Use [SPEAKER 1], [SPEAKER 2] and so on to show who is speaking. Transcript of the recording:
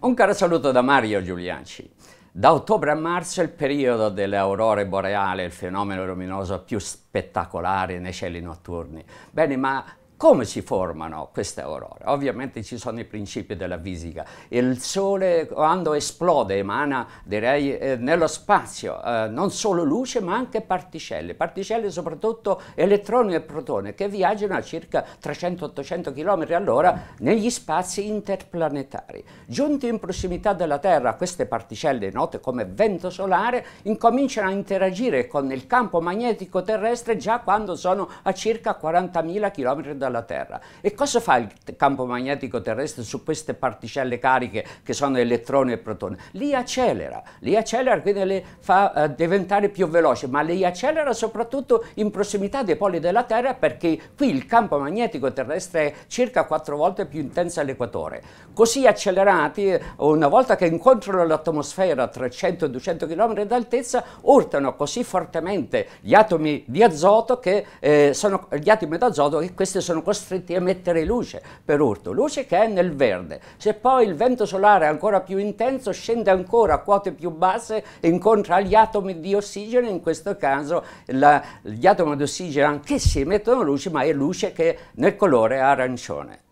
[SPEAKER 1] Un caro saluto da Mario Giulianci. Da ottobre a marzo è il periodo delle aurore boreali, il fenomeno luminoso più spettacolare nei cieli notturni. Bene, ma come si formano queste aurore? Ovviamente ci sono i principi della fisica. Il Sole quando esplode emana, direi, eh, nello spazio eh, non solo luce ma anche particelle, particelle soprattutto elettroni e protoni che viaggiano a circa 300-800 km all'ora negli spazi interplanetari. Giunti in prossimità della Terra, queste particelle note come vento solare incominciano a interagire con il campo magnetico terrestre già quando sono a circa 40.000 km dalla dalla Terra. E cosa fa il campo magnetico terrestre su queste particelle cariche che sono elettroni e protoni? Li accelera, li accelera, quindi le fa eh, diventare più veloci, ma li accelera soprattutto in prossimità dei poli della Terra perché qui il campo magnetico terrestre è circa quattro volte più intenso all'equatore. Così accelerati, una volta che incontrano l'atmosfera a 300-200 km d'altezza, urtano così fortemente gli atomi di azoto che eh, sono gli atomi d'azoto che questi sono sono costretti a mettere luce per urto, luce che è nel verde. Se poi il vento solare è ancora più intenso scende ancora a quote più basse e incontra gli atomi di ossigeno, in questo caso la, gli atomi di ossigeno anch'essi emettono luce ma è luce che nel colore arancione.